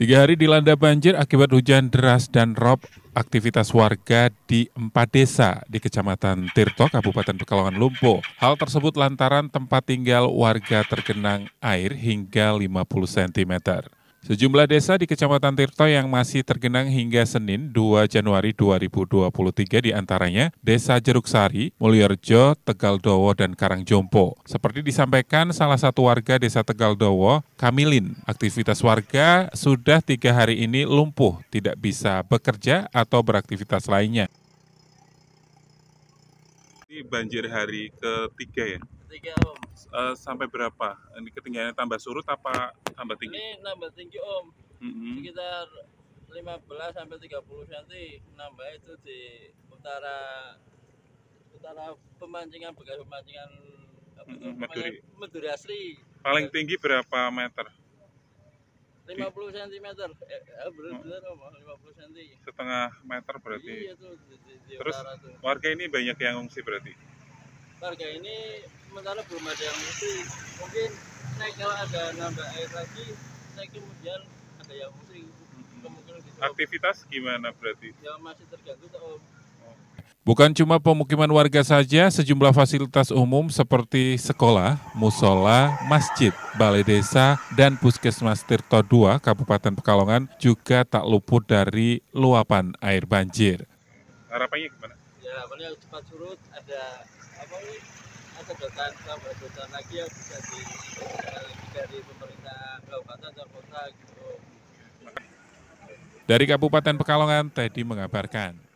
Tiga hari dilanda banjir akibat hujan deras dan rob, aktivitas warga di empat desa di Kecamatan Tirto, Kabupaten Pekalongan Lumpuh. Hal tersebut lantaran tempat tinggal warga tergenang air hingga 50 cm. Sejumlah desa di Kecamatan Tirto yang masih tergenang hingga Senin 2 Januari 2023 diantaranya Desa Jeruk Sari, Mulyorejo, Dowo, dan Karangjompo. Seperti disampaikan salah satu warga Desa Tegal Dowo, Kamilin, aktivitas warga sudah tiga hari ini lumpuh, tidak bisa bekerja atau beraktivitas lainnya. Ini banjir hari ketiga ya? tiga om eh, sampai berapa ini ketinggiannya tambah surut apa tambah tinggi ini tambah tinggi om mm -hmm. sekitar 15 sampai 30 cm nambah itu di utara utara pemancingan bekas pemancingan apa Meduri. Mm-hmm, asli paling tinggi berapa meter 50 cm eh, benar-benar oh. 50 cm setengah meter berarti iya, itu, di, di, di terus tuh. warga ini banyak yang ngungsi berarti warga ini sementara belum ada yang mutu mungkin naik kalau ada nambah air lagi naik kemudian ada yang mutu kemungkinan gitu. aktivitas gimana berarti yang masih terganggu om Bukan cuma pemukiman warga saja, sejumlah fasilitas umum seperti sekolah, musola, masjid, balai desa, dan puskesmas Tirto II Kabupaten Pekalongan juga tak luput dari luapan air banjir. Harapannya gimana? Ya, harapannya cepat surut, ada apa ini, sedotan sedotan lagi yang bisa di lagi dari pemerintah kabupaten dan kota gitu. Dari Kabupaten Pekalongan, Teddy mengabarkan.